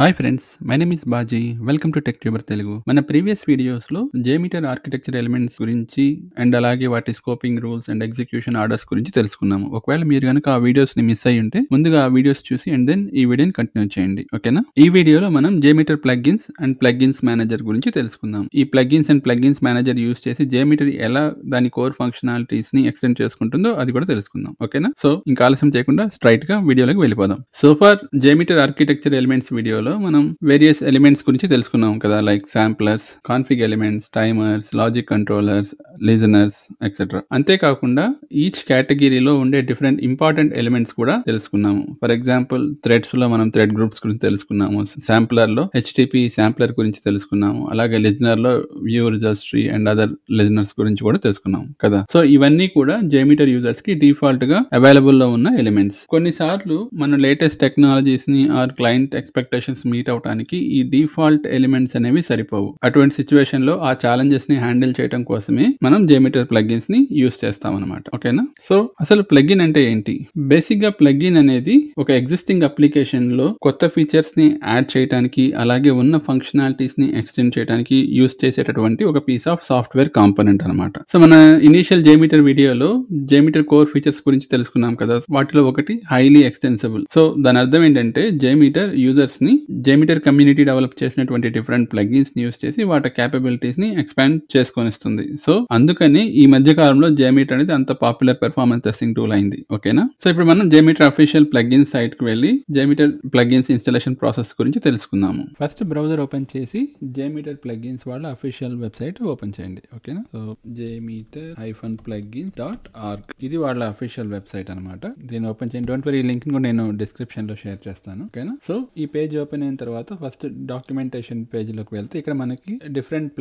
hi friends my name is Baji welcome to tech tuber Telugu మన previous videos లో JMeter architecture elements గురించి and అలాగే వాటి scoping rules and execution orders గురించి తెలుసుకున్నాము ఒకవేళ మీరు కనుక ఆ వీడియోస్ ని మిస్ అయ్యి ఉంటే ముందుగా ఆ వీడియోస్ చూసి అండ్ దెన్ ఈ వీడియోని కంటిన్యూ చేయండి ఓకేనా ఈ వీడియోలో మనం JMeter plugins and plugins manager గురించి తెలుసుకుందాం ఈ plugins and plugins manager use చేసి జేమీటర్ ఎలా దాని కోర్ ఫంక్షనాలిటీస్ ని ఎక్స్టెండ్ చేసుకుంటుందో అది కూడా తెలుసుకుందాం ఓకేనా సో ఇంకా ఆలస్యం చేయకుండా స్ట్రైట్ గా వీడియోలోకి వెళ్ళిపోదాం so far JMeter architecture elements వీడియోలో వీడియోలో మనం వేరియస్ ఎలిమెంట్స్ గురించి తెలుసుకున్నాం కదా like samplers config elements timers logic controllers listeners etcetera అంతేకాకుండా ఈచ్ కేటగిరీలో ఉండే డిఫరెంట్ ఇంపార్టెంట్ ఎలిమెంట్స్ కూడా తెలుసుకున్నాము ఫర్ ఎగ్జాంపుల్ థ్రెడ్స్ లో మనం థ్రెడ్ గ్రూప్స్ గురించి తెలుసుకున్నాము శాంప్లర్ లో హెచ్టిపి శాంప్లర్ గురించి తెలుసుకున్నాము అలాగే లిజనర్ లో view results and other listeners గురించి కూడా తెలుసుకున్నాం కదా సో ఇవన్నీ కూడా జేమీటర్ యూజర్స్ కి డిఫాల్ట్ గా అవైలబుల్ లో ఉన్న ఎలిమెంట్స్ కొన్నిసార్లు మన లేటెస్ట్ టెక్నాలజీస్ ని or client expectation expectations meet అవడానికి ఈ డిఫాల్ట్ ఎలిమెంట్స్ అనేవి సరిపోవు అటువంటి సిచ్యువేషన్ లో ఆ ఛాలెంజెస్ ని హ్యాండిల్ చేయడం కోసమే మనం జేమీటర్ ప్లగ్గిన్స్ ని యూస్ చేస్తాం అనమాట ఓకేనా సో అసలు ప్లగ్గిన్ అంటే ఏంటి బేసిక్ గా ప్లగ్గిన్ అనేది ఒక ఎగ్జిస్టింగ్ అప్లికేషన్ లో కొత్త ఫీచర్స్ ని యాడ్ చేయడానికి అలాగే ఉన్న ఫంక్షనాలిటీస్ ని ఎక్స్టెండ్ చేయడానికి యూస్ చేసేటటువంటి ఒక పీస్ ఆఫ్ సాఫ్ట్వేర్ కాంపోనెంట్ అనమాట సో మన ఇనీషియల్ జేమీటర్ వీడియోలో జేమీటర్ కోర్ ఫీచర్స్ గురించి తెలుసుకున్నాం కదా వాటిలో ఒకటి హైలీ ఎక్స్టెన్సిబుల్ సో దాని అర్థం ఏంటంటే జేమీటర్ యూజర్స్ ని జెమిటర్ కమ్యూనిటీ డెవలప్ చేసినటువంటి డిఫరెంట్ ప్లగ్గిన్స్ని యూస్ చేసి వాటి క్యాపబిలిటీస్ని ఎక్స్పాండ్ చేసుకొనిస్తుంది సో అందుకని ఈ మధ్య కాలంలో జెమిటర్ అనేది అంత పాపులర్ పెర్ఫార్మెన్స్ టెస్టింగ్ టూల్ అయింది ఓకేనా సో ఇప్పుడు మనం జెమిటర్ అఫీషియల్ సైట్ కి వెళ్ళి జెమిటర్ ప్లగ్గిన్స్ ఇన్స్టలేషన్ ప్రాసెస్ గురించి తెలుసుకుందాము ఫస్ట్ బ్రౌజర్ ఓపెన్ చేసి జెమిటర్ ప్లగిన్స్ వాళ్ళ అఫీషియల్ వెబ్సైట్ ఓపెన్ చేయండి ఓకేనా so JMeter hyphen plugins dot org ఇది వాళ్ళ అఫీషియల్ వెబ్సైట్ అనమాట దీన్ని ఓపెన్ చేయండి డోంట్ వరీ లింక్ కూడా నేను డిస్క్రిప్షన్ లో షేర్ చేస్తాను ఓకేనా సో ఈ పేజ్ ఓపెన్ ఓపెన్ అయిన తర్వాత ఫస్ట్ డాక్యుమెంటేషన్ పేజ్లోకి వెళ్తే ఇక్కడ మనకి డిఫరెంట్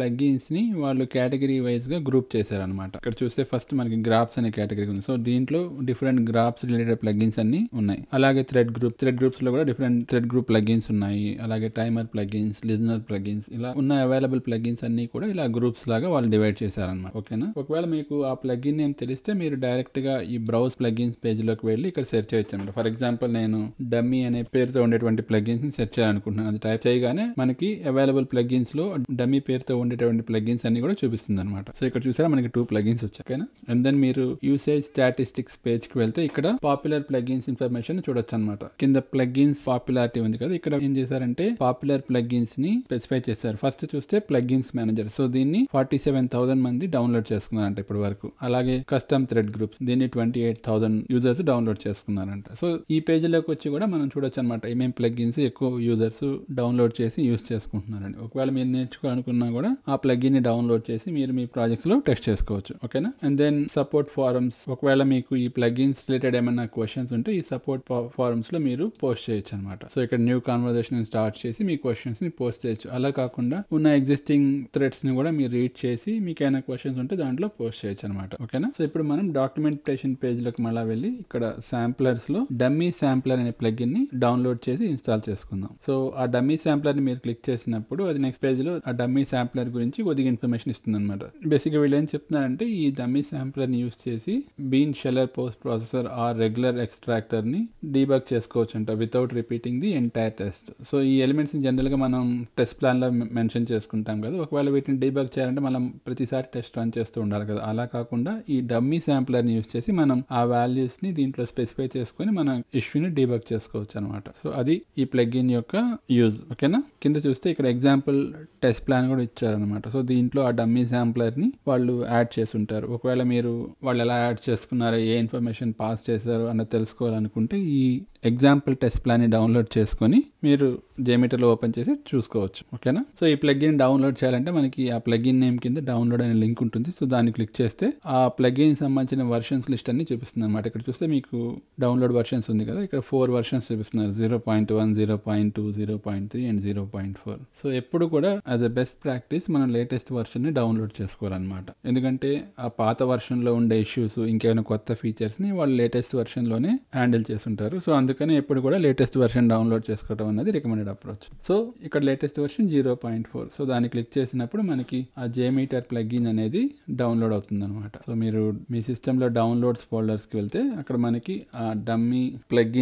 ని వాళ్ళు కేటగిరీ గా గ్రూప్ చేశారనమాట ఇక్కడ చూస్తే ఫస్ట్ మనకి గ్రాప్స్ అనే కేటగిరీ ఉంది సో దీంట్లో డిఫరెంట్ గ్రాఫ్స్ రిలేటెడ్ ప్లగ్గిన్స్ అన్ని ఉన్నాయి అలాగే థ్రెడ్ గ్రూప్ థ్రెడ్ గ్రూప్స్ లో కూడా డిఫరెంట్ థ్రెడ్ గ్రూప్ ప్లగ్గిన్స్ ఉన్నాయి అలాగే టైమర్ ప్లగ్గిన్స్ లిజనర్ ప్లగ్గిన్స్ ఇలా ఉన్న అవైలబుల్ ప్లగ్గిన్స్ అన్ని కూడా ఇలా గ్రూప్స్ లాగా వాళ్ళు డివైడ్ చేశారనమాట ఓకేనా ఒకవేళ మీకు ఆ ప్లగ్గిన్ ఏం తెలిస్తే మీరు డైరెక్ట్ గా ఈ బ్రౌజ్ ప్లగ్గిన్స్ లోకి వెళ్ళి ఇక్కడ సెర్చ్ చేయొచ్చు అనమాట ఫర్ ఎగ్జాంపుల్ నేను డమ్మీ అనే పేరుతో ఉండేటువంటి ప్లగ్గిన్స్ సెర్చ్ చేయాలనుకుంటున్నాను అది టైప్ చేయగానే మనకి అవైలబుల్ ప్లగ్గిన్స్ లో డమ్మీ పేరుతో ఉండేటువంటి ప్లగ్గిన్స్ అన్ని కూడా చూపిస్తుంది అనమాట సో ఇక్కడ చూసారా మనకి టూ ప్లగ్గిన్స్ వచ్చాయి ఓకేనా అండ్ దెన్ మీరు యూసేజ్ స్టాటిస్టిక్స్ పేజ్ కి వెళ్తే ఇక్కడ పాపులర్ ప్లగ్గిన్స్ ఇన్ఫర్మేషన్ చూడొచ్చు అనమాట కింద ప్లగ్గిన్స్ పాపులారిటీ ఉంది కదా ఇక్కడ ఏం చేశారంటే పాపులర్ ప్లగ్గిన్స్ ని స్పెసిఫై చేశారు ఫస్ట్ చూస్తే ప్లగ్గిన్స్ మేనేజర్ సో దీన్ని ఫార్టీ సెవెన్ థౌసండ్ మంది డౌన్లోడ్ చేసుకున్నారంట ఇప్పటి వరకు అలాగే కస్టమ్ థ్రెడ్ గ్రూప్స్ దీన్ని twenty eight thousand users download చేసుకున్నారంట సో ఈ పేజీలోకి వచ్చి కూడా మనం చూడొచ్చు అనమాట ఏమేమి ప్లగ్గిన్స్ ఎక్కువ యూజర్స్ డౌన్లోడ్ చేసి యూజ్ చేసుకుంటున్నారండి ఒకవేళ మీరు నేర్చుకోవాలనుకున్నా కూడా ఆ ప్లగ్గిన్ని డౌన్లోడ్ చేసి మీరు మీ ప్రాజెక్ట్స్లో టెస్ట్ చేసుకోవచ్చు ఓకేనా అండ్ దెన్ సపోర్ట్ ఫారమ్స్ ఒకవేళ మీకు ఈ ప్లగ్గిన్స్ రిలేటెడ్ ఏమైనా క్వశ్చన్స్ ఉంటే ఈ సపోర్ట్ ఫారమ్స్లో మీరు పోస్ట్ చేయొచ్చు అనమాట సో ఇక్కడ న్యూ కాన్వర్జేషన్ స్టార్ట్ చేసి మీ క్వశ్చన్స్ని పోస్ట్ చేయొచ్చు అలా కాకుండా ఉన్న ఎగ్జిస్టింగ్ థ్రెడ్స్ని కూడా మీరు రీడ్ చేసి మీకు ఏమైనా క్వశ్చన్స్ ఉంటే దాంట్లో పోస్ట్ చేయొచ్చు అనమాట ఓకేనా సో ఇప్పుడు మనం డాక్యుమెంటేషన్ పేజ్లోకి మళ్ళీ వెళ్ళి ఇక్కడ శాంప్లర్స్లో డమ్మీ శాంప్లర్ అనే ప్లగ్గిన్ని డౌన్లోడ్ చేసి ఇన్స్టాల్ చేసుకుందాం సో ఆ డమ్మీ శాంప్లర్ని మీరు క్లిక్ చేసినప్పుడు అది నెక్స్ట్ పేజ్లో ఆ డమ్మీ శాంప్లర్ గురించి కొద్దిగా ఇన్ఫర్మేషన్ ఇస్తుంది అనమాట బేసిక్గా వీళ్ళు ఏం చెప్తున్నారంటే ఈ డమ్మీ శాంప్లర్ని యూస్ చేసి bean shell post processor or regular ఎక్స్ట్రాక్టర్ని డీబక్ చేసుకోవచ్చు అంట without repeating the entire test so ఈ ఎలిమెంట్స్ని జనరల్గా మనం టెస్ట్ ప్లాన్లో మెన్షన్ చేసుకుంటాం కదా ఒకవేళ వీటిని డీబక్ చేయాలంటే మనం ప్రతిసారి టెస్ట్ రన్ చేస్తూ ఉండాలి కదా అలా కాకుండా ఈ డమ్మీ శాంప్లర్ని యూస్ చేసి మనం ఆ వాల్యూస్ని దీంట్లో స్పెసిఫై చేసుకొని మన ఇష్యూని డీబక్ చేసుకోవచ్చు అనమాట సో అది ఈ ప్లగ్ఇన్ యొక్క యొక్క యూజ్ ఓకేనా కింద చూస్తే ఇక్కడ ఎగ్జాంపుల్ టెస్ట్ ప్లాన్ కూడా ఇచ్చారనమాట సో దీంట్లో ఆ డమ్మీ శాంప్లర్ని వాళ్ళు యాడ్ చేస్తుంటారు ఒకవేళ మీరు వాళ్ళు ఎలా యాడ్ చేసుకున్నారో ఏ ఇన్ఫర్మేషన్ పాస్ చేశారు అన్నది తెలుసుకోవాలనుకుంటే ఈ ఎగ్జాంపుల్ టెస్ట్ ప్లాన్ని డౌన్లోడ్ చేసుకొని మీరు జేమీటర్లో ఓపెన్ చేసి చూసుకోవచ్చు ఓకేనా సో ఈ ప్లగ్ఇన్ డౌన్లోడ్ చేయాలంటే మనకి ఆ ప్లగ్ఇన్ నేమ్ కింద డౌన్లోడ్ అనే లింక్ ఉంటుంది సో దాన్ని క్లిక్ చేస్తే ఆ ప్లగ్ఇన్ సంబంధించిన వర్షన్స్ లిస్ట్ అన్ని చూపిస్తుంది అనమాట ఇక్కడ చూస్తే మీకు డౌన్లోడ్ వర్షన్స్ ఉంది కదా ఇక్కడ ఫోర్ వర్షన్స్ చూపిస్తున్నారు zero point one zero point two zero point three and zero point four so ఎప్పుడు కూడా యాజ్ అ బెస్ట్ ప్రాక్టీస్ మనం లేటెస్ట్ ని డౌన్లోడ్ చేసుకోవాలన్నమాట ఎందుకంటే ఆ పాత వర్షన్లో ఉండే ఇష్యూస్ ఇంకేమైనా కొత్త ఫీచర్స్ని వాళ్ళు లేటెస్ట్ వర్షన్లోనే హ్యాండిల్ చేస్తుంటారు సో అందుకని ఎప్పుడు కూడా లేటెస్ట్ వెర్షన్ డౌన్లోడ్ చేసుకోవడం అనేది రికమెండెడ్ అప్రోచ్ సో ఇక్కడ latest version zero point four so దాన్ని క్లిక్ చేసినప్పుడు మనకి ఆ జేమీటర్ ప్లగ్ఇన్ అనేది డౌన్లోడ్ అవుతుంది అనమాట సో మీరు మీ సిస్టంలో డౌన్లోడ్స్ ఫోల్డర్స్కి వెళ్తే అక్కడ మనకి ఆ డమ్మీ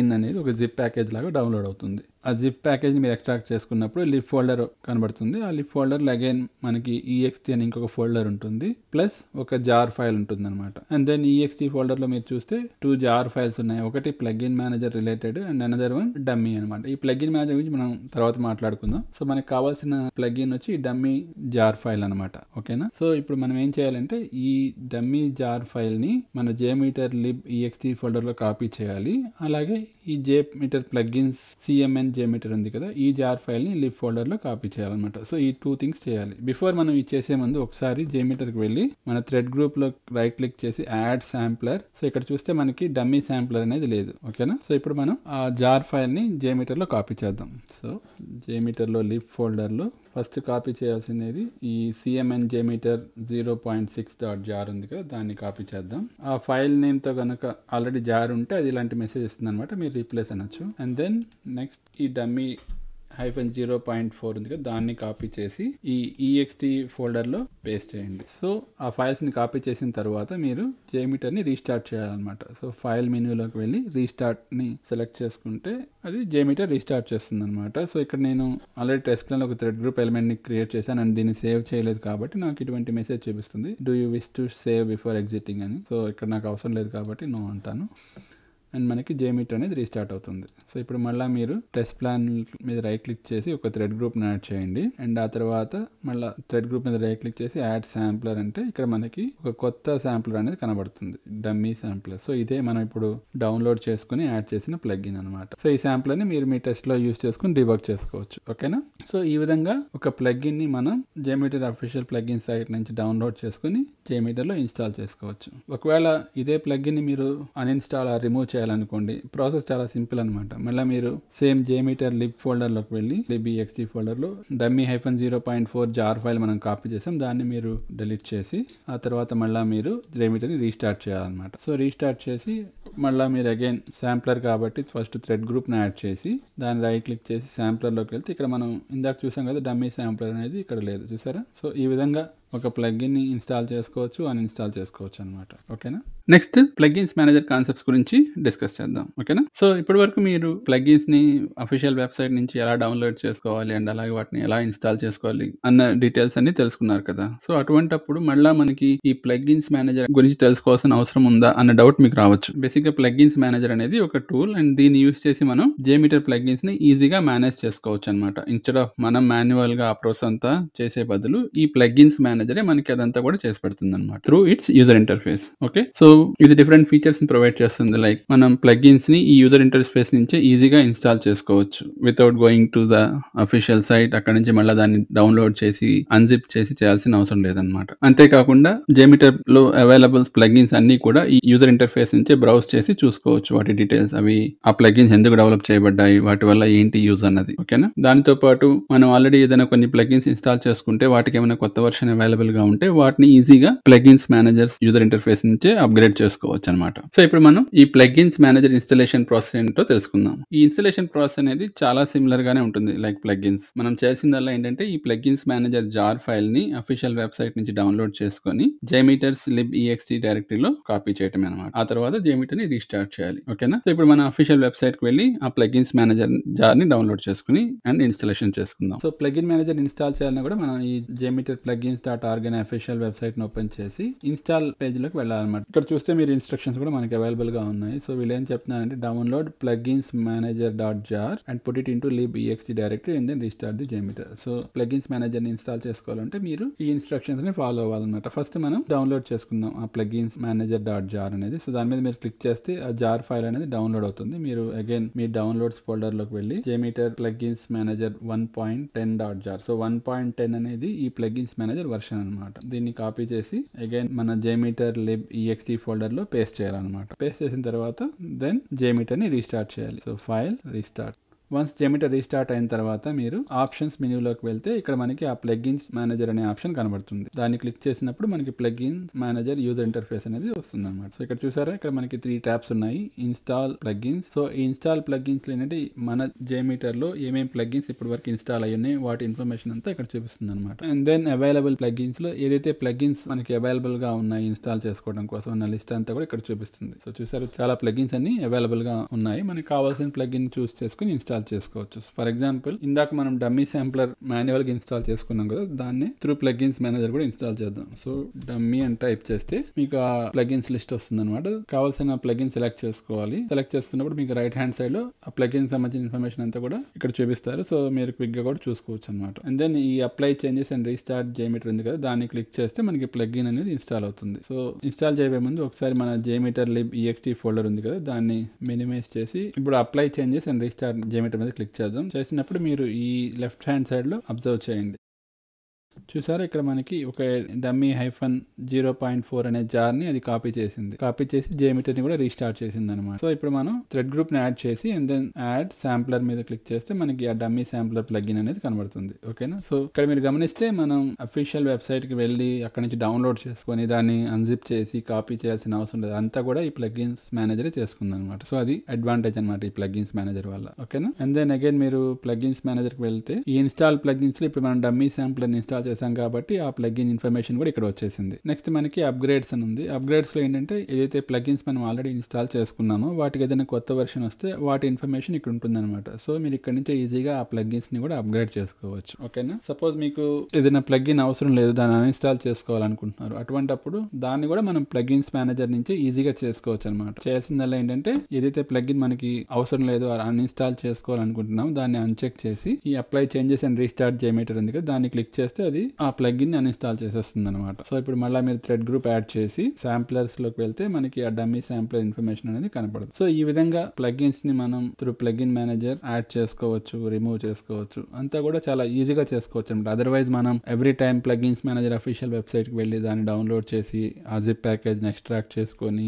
ఇన్ అనేది ఒక జిప్ ప్యాకేజ్ లాగా డౌన్లోడ్ అవుతుంది ఆ జిప్ ప్యాకేజ్ని మీరు ఎక్స్ట్రాక్ట్ చేసుకున్నప్పుడు లిప్ ఫోల్డర్ కనబడుతుంది ఆ లిప్ ఫోల్డర్లో అగైన్ మనకి ఈఎక్స్టీ అని ఇంకొక ఫోల్డర్ ఉంటుంది ప్లస్ ఒక జార్ ఫైల్ ఉంటుంది అనమాట అండ్ దెన్ ఈఎక్స్టీ ఫోల్డర్లో మీరు చూస్తే టూ జార్ ఫైల్స్ ఉన్నాయి ఒకటి plugin manager related and another one dummy అనమాట ఈ ప్లగ్ఇన్ మేనేజర్ గురించి మనం తర్వాత మాట్లాడుకుందాం సో మనకి కావాల్సిన ప్లగ్ఇన్ వచ్చి డమ్మీ జార్ ఫైల్ అనమాట ఓకేనా సో ఇప్పుడు మనం ఏం చేయాలంటే ఈ డమ్మీ జార్ ఫైల్ని మన జేమీటర్ లిబ్ ఈఎక్స్టీ ఫోల్డర్లో కాపీ చేయాలి అలాగే ఈ జే మీటర్ ప్లగ్ఇన్స్ సిఎంఎన్ జియోమీటర్ ఉంది కదా ఈ జార్ ఫైల్ని లిప్ ఫోల్డర్లో కాపీ చేయాలన్నమాట సో ఈ టూ థింగ్స్ చేయాలి బిఫోర్ మనం ఇచ్చేసే చేసే ముందు ఒకసారి జియోమీటర్కి వెళ్ళి మన థ్రెడ్ గ్రూప్లో రైట్ క్లిక్ చేసి యాడ్ శాంప్లర్ సో ఇక్కడ చూస్తే మనకి డమ్మీ శాంప్లర్ అనేది లేదు ఓకేనా సో ఇప్పుడు మనం ఆ జార్ ఫైల్ని జియోమీటర్లో కాపీ చేద్దాం సో జియోమీటర్లో లిప్ ఫోల్డర్లో ఫస్ట్ కాపీ చేయాల్సినది ఈ CMNJ meter zero point six dot jar ఉంది కదా దాన్ని కాపీ చేద్దాం ఆ ఫైల్ నేమ్తో కనుక ఆల్రెడీ జార్ ఉంటే అది ఇలాంటి మెసేజ్ ఇస్తుంది అనమాట మీరు రీప్లేస్ అనొచ్చు అండ్ దెన్ నెక్స్ట్ ఈ dummy hyphen zero point four ఉంది కదా దాన్ని కాపీ చేసి ఈ ఈఎక్స్టీ ఫోల్డర్లో పేస్ట్ చేయండి సో ఆ ఫైల్స్ని కాపీ చేసిన తర్వాత మీరు జేమీటర్ని రీస్టార్ట్ చేయాలన్నమాట సో ఫైల్ మెన్యూలోకి వెళ్ళి రీస్టార్ట్ని సెలెక్ట్ చేసుకుంటే అది జేమీటర్ రీస్టార్ట్ చేస్తుంది అనమాట సో ఇక్కడ నేను ఆల్రెడీ టెస్ట్లో ఒక థ్రెడ్ గ్రూప్ ఎలిమెంట్ని క్రియేట్ చేశాను అండ్ దీన్ని సేవ్ చేయలేదు కాబట్టి నాకు ఇటువంటి మెసేజ్ చూపిస్తుంది do you wish to save before exiting అని సో ఇక్కడ నాకు అవసరం లేదు కాబట్టి నో అంటాను అండ్ మనకి జేమిట్ అనేది రీస్టార్ట్ అవుతుంది సో ఇప్పుడు మళ్ళీ మీరు టెస్ట్ ప్లాన్ మీద రైట్ క్లిక్ చేసి ఒక థ్రెడ్ గ్రూప్ని యాడ్ చేయండి అండ్ ఆ తర్వాత మళ్ళీ థ్రెడ్ గ్రూప్ మీద రైట్ క్లిక్ చేసి యాడ్ శాంప్లర్ అంటే ఇక్కడ మనకి ఒక కొత్త శాంప్లర్ అనేది కనబడుతుంది డమ్మీ శాంప్లర్ సో ఇదే మనం ఇప్పుడు డౌన్లోడ్ చేసుకుని యాడ్ చేసిన ప్లగ్ఇన్ అనమాట సో ఈ ని మీరు మీ టెస్ట్లో యూస్ చేసుకుని డివర్క్ చేసుకోవచ్చు ఓకేనా సో ఈ విధంగా ఒక ని మనం జేమీటర్ అఫీషియల్ ప్లగ్ఇన్ సైట్ నుంచి డౌన్లోడ్ చేసుకుని లో ఇన్స్టాల్ చేసుకోవచ్చు ఒకవేళ ఇదే ని మీరు అన్ఇన్స్టాల్ రిమూవ్ చేయాలి చేయాలనుకోండి ప్రాసెస్ చాలా సింపుల్ అనమాట మళ్ళీ మీరు సేమ్ జేమీటర్ లిప్ ఫోల్డర్లోకి వెళ్ళి లిబిఎక్స్టీ ఫోల్డర్లో dummy hyphen zero point four jar file మనం కాపీ చేసాం దాన్ని మీరు డిలీట్ చేసి ఆ తర్వాత మళ్ళీ మీరు జేమీటర్ని రీస్టార్ట్ చేయాలన్నమాట సో రీస్టార్ట్ చేసి మళ్ళీ మీరు అగైన్ శాంప్లర్ కాబట్టి ఫస్ట్ థ్రెడ్ గ్రూప్ని యాడ్ చేసి దాన్ని రైట్ క్లిక్ చేసి శాంప్లర్లోకి వెళ్తే ఇక్కడ మనం ఇందాక చూసాం కదా డమ్మీ శాంప్లర్ అనేది ఇక్కడ లేదు చూసారా సో ఈ విధంగా ఒక ప్లగ్గిన్ని ఇన్స్టాల్ చేసుకోవచ్చు అని ఇన్స్టాల్ చేసుకోవచ్చు అనమాట ఓకేనా నెక్స్ట్ ప్లగ్గిన్స్ మేనేజర్ కాన్సెప్ట్స్ గురించి డిస్కస్ చేద్దాం ఓకేనా సో ఇప్పటి వరకు మీరు ని అఫీషియల్ వెబ్సైట్ నుంచి ఎలా డౌన్లోడ్ చేసుకోవాలి అండ్ అలాగే వాటిని ఎలా ఇన్స్టాల్ చేసుకోవాలి అన్న డీటెయిల్స్ అన్ని తెలుసుకున్నారు కదా సో అటువంటప్పుడు మళ్ళీ మనకి ఈ ప్లగ్గిన్స్ మేనేజర్ గురించి తెలుసుకోవాల్సిన అవసరం ఉందా అన్న డౌట్ మీకు రావచ్చు బేసిక్ గా ప్లగ్గిన్స్ మేనేజర్ అనేది ఒక టూల్ అండ్ దీన్ని యూస్ చేసి మనం జేమీటర్ ని ఈజీగా మేనేజ్ చేసుకోవచ్చు అనమాట ఇన్స్టెడ్ ఆఫ్ మనం మాన్యువల్ ఆ అప్రోస్ అంతా చేసే బదులు ఈ ప్లగ్గిన్స్ మేనేజర్ మేనేజరే మనకి అదంతా కూడా చేసి పెడుతుంది అనమాట through its user interface okay so ఇది డిఫరెంట్ ఫీచర్స్ ని ప్రొవైడ్ చేస్తుంది లైక్ మనం ప్లగ్ఇన్స్ ని ఈ యూజర్ ఇంటర్ఫేస్ నుంచి ఈజీగా ఇన్స్టాల్ చేసుకోవచ్చు without going to the official site అక్కడ నుంచి మళ్ళీ దాన్ని డౌన్లోడ్ చేసి అన్జిప్ చేసి చేయాల్సిన అవసరం లేదనమాట అంతేకాకుండా జేమిటర్ లో అవైలబుల్ ప్లగ్ఇన్స్ అన్ని కూడా ఈ యూజర్ ఇంటర్ఫేస్ నుంచే బ్రౌజ్ చేసి చూసుకోవచ్చు వాటి డీటెయిల్స్ అవి ఆ ప్లగ్ఇన్స్ ఎందుకు డెవలప్ చేయబడ్డాయి వాటి వల్ల ఏంటి యూజ్ అన్నది ఓకేనా దానితో పాటు మనం ఆల్రెడీ ఏదైనా కొన్ని ప్లగ్ఇన్స్ ఇన్స్టాల్ చేసుకుంటే వాటికి ఏమైనా కొత్త వర్షన్ అవైలబుల్ గా ఉంటే వాటిని ఈజీగా ప్లగ్ఇన్స్ మేనేజర్స్ యూజర్ ఇంటర్ఫేస్ నుంచే అప్గ్రేడ్ చేసుకోవచ్చు అనమాట సో ఇప్పుడు మనం ఈ ప్లగ్ఇన్స్ మేనేజర్ ఇన్స్టలేషన్ ప్రాసెస్ ఏంటో తెలుసుకుందాం ఈ ఇన్స్టలేషన్ ప్రాసెస్ అనేది చాలా సిమిలర్ గానే ఉంటుంది లైక్ ప్లగ్ఇన్స్ మనం చేసిందల్లా ఏంటంటే ఈ ప్లగ్ఇన్స్ మేనేజర్ జార్ ఫైల్ ని అఫీషియల్ వెబ్సైట్ నుంచి డౌన్లోడ్ చేసుకొని జైమీటర్స్ లిబ్ ఈఎక్స్టీ డైరెక్టరీలో కాపీ చేయటమే అనమాట ఆ తర్వాత ని రీస్టార్ట్ చేయాలి ఓకేనా సో ఇప్పుడు మన అఫీషియల్ కి వెళ్ళి ఆ ప్లగ్ఇన్స్ మేనేజర్ జార్ ని డౌన్లోడ్ చేసుకుని అండ్ ఇన్స్టాలేషన్ చేసుకుందాం సో ప్లగ్ఇన్ మేనేజర్ ఇన్స్టాల్ చేయాలన్నా కూడా మనం ఈ జెమీటర్ ప్లగ్ఇన్స్ డాట్ ఆర్గ్ అనే అఫీషియల్ వెబ్సైట్ని ఓపెన్ చేసి ఇన్స్టాల్ లోకి వెళ్ళాలన్నమాట ఇక్కడ చూస్తే మీరు ఇన్స్ట్రక్షన్స్ కూడా మనకి అవైలబుల్ గా ఉన్నాయి సో వీళ్ళు ఏం చెప్తున్నారంటే download plugins manager dot jar and put it into lib EXT directory and then restart the JMeter so plugins ని ఇన్స్టాల్ చేసుకోవాలంటే మీరు ఈ ఇన్స్ట్రక్షన్స్ ని ఫాలో అవ్వాలన్నమాట ఫస్ట్ మనం డౌన్లోడ్ చేసుకుందాం ఆ ప్లగ్ఇన్స్ మేనేజర్ డాట్ జార్ అనేది సో దాని మీద మీరు క్లిక్ చేస్తే ఆ జార్ ఫైల్ అనేది డౌన్లోడ్ అవుతుంది మీరు అగైన్ మీ డౌన్లోడ్స్ లోకి వెళ్ళి JMeter plugins manager one point ten dot jar so one point ten అనేది ఈ ప్లగ్ఇన్స్ మేనేజర్ వర్షన్ వెర్షన్ అనమాట దీన్ని కాపీ చేసి అగైన్ మన జేమీటర్ లిబ్ ఫోల్డర్ లో పేస్ట్ చేయాలన్నమాట పేస్ట్ చేసిన తర్వాత దెన్ ని రీస్టార్ట్ చేయాలి so file restart once JMeter restart అయిన తర్వాత మీరు ఆప్షన్స్ మెనూలోకి వెళ్తే ఇక్కడ మనకి ఆ ప్లగ్ఇన్స్ మేనేజర్ అనే ఆప్షన్ కనబడుతుంది దాన్ని క్లిక్ చేసినప్పుడు మనకి ప్లగ్ఇన్స్ మేనేజర్ యూజర్ ఇంటర్ఫేస్ అనేది వస్తుంది అనమాట సో ఇక్కడ చూసారా ఇక్కడ మనకి త్రీ ట్యాబ్స్ ఉన్నాయి ఇన్స్టాల్ ప్లగ్ఇన్స్ సో ఈ ఇన్స్టాల్ ప్లగ్ఇన్స్ ఏంటంటే మన లో ఏమేమి ప్లగ్ఇన్స్ ఇప్పటి వరకు ఇన్స్టాల్ అయ్యి ఉన్నాయి వాటి ఇన్ఫర్మేషన్ అంతా ఇక్కడ చూపిస్తుంది అనమాట అండ్ దెన్ అవైలబుల్ ప్లగ్ఇన్స్ లో ఏదైతే ప్లగ్ఇన్స్ మనకి అవైలబుల్ గా ఉన్నాయి ఇన్స్టాల్ చేసుకోవడం కోసం ఉన్న లిస్ట్ అంతా కూడా ఇక్కడ చూపిస్తుంది సో చూసారు చాలా ప్లగ్ఇన్స్ అన్ని అవైలబుల్ గా ఉన్నాయి మనకి కావాల్సిన ప్లగ్ఇన్ చూస్ చేసుకుని ఇన్స్టాల్ ఇన్స్టాల్ చేసుకోవచ్చు ఫర్ ఎగ్జాంపుల్ ఇందాక మనం డమ్మీ శాంప్లర్ మాన్యువల్గా ఇన్స్టాల్ చేసుకున్నాం కదా దాన్ని త్రూ ప్లగ్ఇన్స్ మేనేజర్ కూడా ఇన్స్టాల్ చేద్దాం సో డమ్మీ అని టైప్ చేస్తే మీకు ఆ ప్లగ్ఇన్స్ లిస్ట్ వస్తుంది అనమాట కావాల్సిన ప్లగ్ఇన్ సెలెక్ట్ చేసుకోవాలి సెలెక్ట్ చేసుకున్నప్పుడు మీకు రైట్ హ్యాండ్ సైడ్ లో ఆ ప్లగ్ఇన్ సంబంధించిన ఇన్ఫర్మేషన్ అంతా కూడా ఇక్కడ చూపిస్తారు సో మీరు క్విక్ గా కూడా చూసుకోవచ్చు అనమాట అండ్ దెన్ ఈ apply changes and restart JMeter ఉంది కదా దాన్ని క్లిక్ చేస్తే మనకి ప్లగ్ఇన్ అనేది ఇన్స్టాల్ అవుతుంది సో ఇన్స్టాల్ చేయబోయే ముందు ఒకసారి మన జేమీటర్ లిబ్ ఈఎక్స్టీ ఫోల్డర్ ఉంది కదా దాన్ని మినిమైజ్ చేసి ఇప్పుడు apply changes and restart JMeter payment మీద క్లిక్ చేద్దాం చేసినప్పుడు మీరు ఈ లెఫ్ట్ హ్యాండ్ సైడ్ లో అబ్జర్వ్ చేయండి చూసారా ఇక్కడ మనకి ఒక dummy hyphen zero point four అనే ని అది కాపీ చేసింది కాపీ చేసి జేమిటర్ ని కూడా రీస్టార్ట్ చేసింది అనమాట సో ఇప్పుడు మనం థ్రెడ్ గ్రూప్ని యాడ్ చేసి అండ్ దెన్ యాడ్ శాంప్లర్ మీద క్లిక్ చేస్తే మనకి ఆ డమ్మీ శాంప్లర్ ప్లగ్ఇన్ అనేది కనబడుతుంది ఓకేనా సో ఇక్కడ మీరు గమనిస్తే మనం అఫీషియల్ వెబ్సైట్ కి వెళ్ళి అక్కడ నుంచి డౌన్లోడ్ చేసుకొని దాన్ని అన్జిప్ చేసి కాపీ చేయాల్సిన అవసరం లేదు అంతా కూడా ఈ ప్లగ్ఇన్స్ మేనేజరే చేసుకుంది అనమాట సో అది అడ్వాంటేజ్ అనమాట ఈ ప్లగ్ఇన్స్ మేనేజర్ వల్ల ఓకేనా అండ్ దెన్ అగైన్ మీరు ప్లగ్ఇన్స్ కి వెళ్తే ఈ ఇన్స్టాల్ లో ఇప్పుడు మనం డమ్మీ శాంప్లర్ ఇన్స్టాల్ చేశాం కాబట్టి ఆ ప్లగ్ఇన్ ఇన్ఫర్మేషన్ కూడా ఇక్కడ వచ్చేసింది నెక్స్ట్ మనకి అప్గ్రేడ్స్ అని ఉంది అప్గ్రేడ్స్లో ఏంటంటే ఏదైతే ప్లగ్ఇన్స్ మనం ఆల్రెడీ ఇన్స్టాల్ చేసుకున్నామో వాటికి ఏదైనా కొత్త వెర్షన్ వస్తే వాటి ఇన్ఫర్మేషన్ ఇక్కడ ఉంటుందన్నమాట సో మీరు ఇక్కడ నుంచి ఈజీగా ఆ ప్లగ్ఇన్స్ని కూడా అప్గ్రేడ్ చేసుకోవచ్చు ఓకేనా సపోజ్ మీకు ఏదైనా ప్లగ్ఇన్ అవసరం లేదు దాన్ని అన్ఇన్స్టాల్ చేసుకోవాలనుకుంటున్నారు అటువంటప్పుడు దాన్ని కూడా మనం ప్లగ్ఇన్స్ మేనేజర్ నుంచి ఈజీగా చేసుకోవచ్చు అనమాట చేయాల్సిందల్లా ఏంటంటే ఏదైతే ప్లగ్ఇన్ మనకి అవసరం లేదు అన్ఇన్స్టాల్ చేసుకోవాలనుకుంటున్నాము దాన్ని అన్చెక్ చేసి ఈ apply changes and restart JMeter ఉంది కదా దాన్ని క్లిక్ చేస్తే అది అది ఆ ప్లగ్ఇన్ అన్ఇన్స్టాల్ చేసేస్తుంది అనమాట సో ఇప్పుడు మళ్ళీ మీరు థ్రెడ్ గ్రూప్ యాడ్ చేసి లోకి వెళ్తే మనకి ఆ డమ్మీ శాంప్లర్ ఇన్ఫర్మేషన్ అనేది కనపడదు సో ఈ విధంగా ని మనం త్రూ ప్లగ్ఇన్ మేనేజర్ యాడ్ చేసుకోవచ్చు రిమూవ్ చేసుకోవచ్చు అంతా కూడా చాలా ఈజీగా చేసుకోవచ్చు అనమాట అదర్వైజ్ మనం every time plugins manager official website కి వెళ్ళి దాన్ని డౌన్లోడ్ చేసి ఆ జిప్ ప్యాకేజ్ని ఎక్స్ట్రాక్ట్ చేసుకొని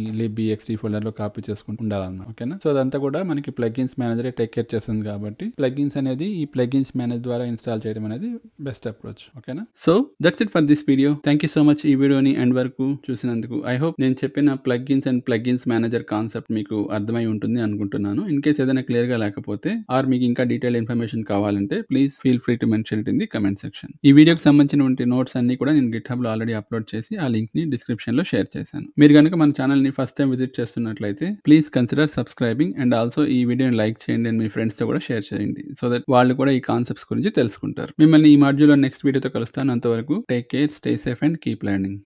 ఫోల్డర్ లో కాపీ చేసుకుంటూ ఉండాలన్నమాట ఓకేనా సో అదంతా కూడా మనకి ప్లగ్ఇన్స్ మేనేజర్ టేక్ కేర్ చేస్తుంది కాబట్టి ప్లగ్ఇన్స్ అనేది ఈ ప్లగ్ఇన్స్ మేనేజ్ ద్వారా ఇన్స్టాల్ చేయడం అనేది బెస్ట్ అప్రోచ్ ఓకేనా కదా so that's it for this video thank you so much ఈ వీడియోని ఎండ్ వరకు చూసినందుకు ఐ హోప్ నేను చెప్పిన plugins and plugins manager concept మీకు అర్థమై ఉంటుంది అనుకుంటున్నాను ఇన్ కేస్ ఏదైనా క్లియర్గా లేకపోతే ఆర్ మీకు ఇంకా డీటెయిల్ ఇన్ఫర్మేషన్ కావాలంటే please feel free to mention it in the comment section ఈ వీడియోకి సంబంధించినటువంటి నోట్స్ అన్ని కూడా నేను గిట్ హబ్లో ఆల్రెడీ అప్లోడ్ చేసి ఆ లింక్ ని డిస్క్రిప్షన్ లో షేర్ చేశాను మీరు కనుక మన ఛానల్ ని ఫస్ట్ టైం విజిట్ చేస్తున్నట్లయితే please consider subscribing and also ఈ వీడియోని లైక్ చేయండి అండ్ మీ తో కూడా షేర్ చేయండి సో దట్ వాళ్ళు కూడా ఈ కాన్సెప్ట్స్ గురించి తెలుసుకుంటారు మిమ్మల్ని ఈ మాడ్యూల్లో నెక్స్ట్ వీడియోతో కలుసు కలుస్తాను అంతవరకు take care stay safe and keep landing